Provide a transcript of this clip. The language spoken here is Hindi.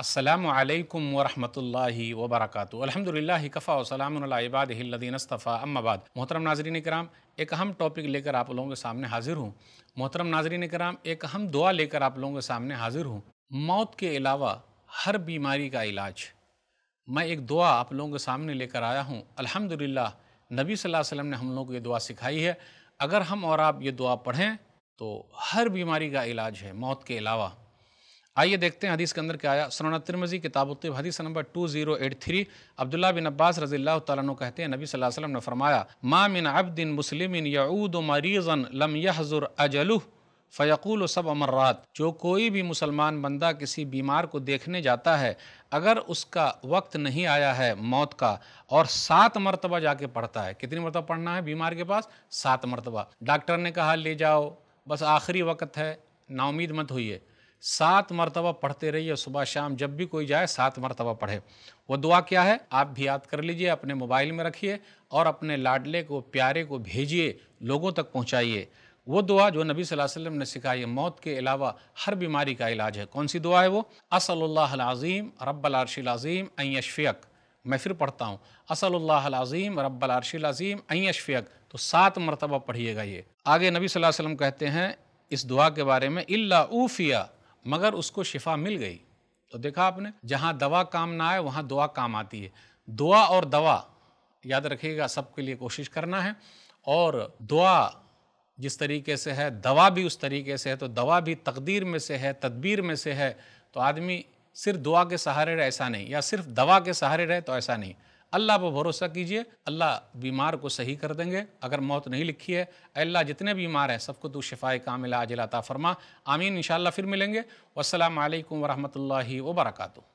असलकम वरहि वबरक अलहमदिल्ला कफ़ा वसलामबादीनस्तफ़ा अम्माबाद मोहतरम नाजरीन कराम एक अहम टॉपिक लेकर आप लोगों के सामने हाज़िर हूँ मोहतरम नाजरीन कराम एक अहम दुआ लेकर आप लोगों के सामने हाज़िर हूँ मौत के अलावा हर बीमारी का इलाज मैं एक दुआ आप लोगों के सामने लेकर आया हूँ अल्हम्दुलिल्लाह नबी सल्लल्लाहु अलैहि वसल्लम ने हम लोग को ये दुआ सिखाई है अगर हम और आप ये दुआ पढ़ें तो हर बीमारी का इलाज है मौत के अलावा आइए देखते हैं हदीस के अंदर क्या आया सोना तिरमजी किताबुत्तब हदीस number two zero eight three Abdullah bin Abbas रजी तु कहते हैं नबी सल्लल्लाहु अलैहि वसल्लम ने फरमाया मा मिन अब्दिन मुस्लिम यऊद मरीज़न लम यहजुर अजलु फ़यकूल सब अमर्रात जो कोई भी मुसलमान बंदा किसी बीमार को देखने जाता है अगर उसका वक्त नहीं आया है मौत का और सात मरतबा जाके पढ़ता है कितनी मरतबा पढ़ना है बीमार के पास सात मरतबा डॉक्टर ने कहा ले जाओ बस आखिरी वक्त है नाउमीद मत होइए सात मरतबा पढ़ते रहिए सुबह शाम जब भी कोई जाए सात मरतबा पढ़े वो दुआ क्या है आप भी याद कर लीजिए अपने मोबाइल में रखिए और अपने लाडले को प्यारे को भेजिए लोगों तक पहुँचाइए वो दुआ जो नबी सल्लल्लाहु अलैहि वसल्लम ने सिखाई मौत के अलावा हर बीमारी का इलाज है कौन सी दुआ है वो असलज़ीम रब्बलारशीज़ीम अयशफ़ियक मैं फिर पढ़ता हूँ असलज़ीम रब्बलारशीज़ीम अयशफ़ियक तो सात मरतबा पढ़िएगा ये आगे नबी सल्लल्लाहु अलैहि वसल्लम कहते हैं इस दुआ के बारे में इल्ला उफिया मगर उसको शिफा मिल गई तो देखा आपने जहाँ दवा काम ना आए वहाँ दुआ काम आती है दुआ और दवा याद रखिएगा सबके लिए कोशिश करना है और दुआ जिस तरीके से है दवा भी उस तरीके से है तो दवा भी तकदीर में से है तदबीर में से है तो आदमी सिर्फ दुआ के सहारे रहे ऐसा नहीं या सिर्फ दवा के सहारे रहे तो ऐसा नहीं अल्लाह पर भरोसा कीजिए अल्लाह बीमार को सही कर देंगे अगर मौत नहीं लिखी है अल्लाह जितने बीमार हैं सबको तो शिफाए कामिला अजलाता फरमा आमीन इन फिर मिलेंगे वसलम वालकम वरहमल वर्का